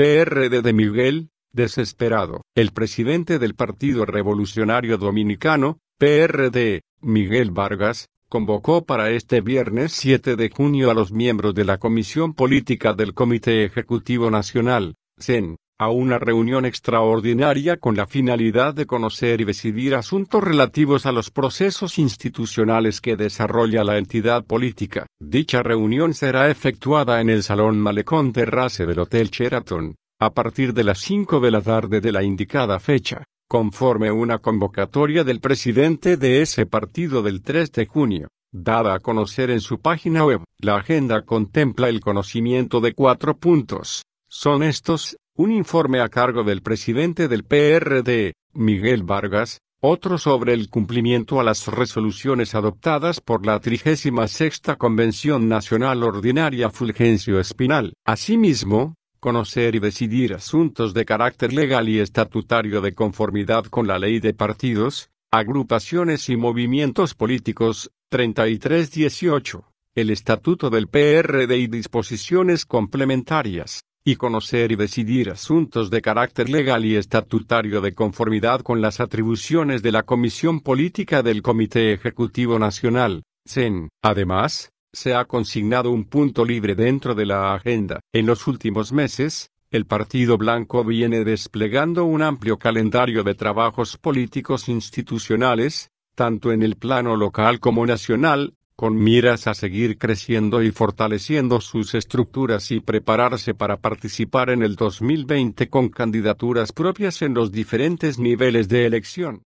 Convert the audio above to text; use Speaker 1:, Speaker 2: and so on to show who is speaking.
Speaker 1: PRD de Miguel, desesperado. El presidente del Partido Revolucionario Dominicano, PRD, Miguel Vargas, convocó para este viernes 7 de junio a los miembros de la Comisión Política del Comité Ejecutivo Nacional, CEN, a una reunión extraordinaria con la finalidad de conocer y decidir asuntos relativos a los procesos institucionales que desarrolla la entidad política. Dicha reunión será efectuada en el Salón Malecón Terrace del Hotel Sheraton, a partir de las 5 de la tarde de la indicada fecha, conforme una convocatoria del presidente de ese partido del 3 de junio dada a conocer en su página web. La agenda contempla el conocimiento de cuatro puntos. Son estos, un informe a cargo del presidente del PRD, Miguel Vargas, otro sobre el cumplimiento a las resoluciones adoptadas por la 36 Convención Nacional Ordinaria Fulgencio Espinal. Asimismo, conocer y decidir asuntos de carácter legal y estatutario de conformidad con la ley de partidos, agrupaciones y movimientos políticos, 3318, el Estatuto del PRD y disposiciones complementarias y conocer y decidir asuntos de carácter legal y estatutario de conformidad con las atribuciones de la Comisión Política del Comité Ejecutivo Nacional, CEN. Además, se ha consignado un punto libre dentro de la agenda. En los últimos meses, el Partido Blanco viene desplegando un amplio calendario de trabajos políticos institucionales, tanto en el plano local como nacional, con miras a seguir creciendo y fortaleciendo sus estructuras y prepararse para participar en el 2020 con candidaturas propias en los diferentes niveles de elección.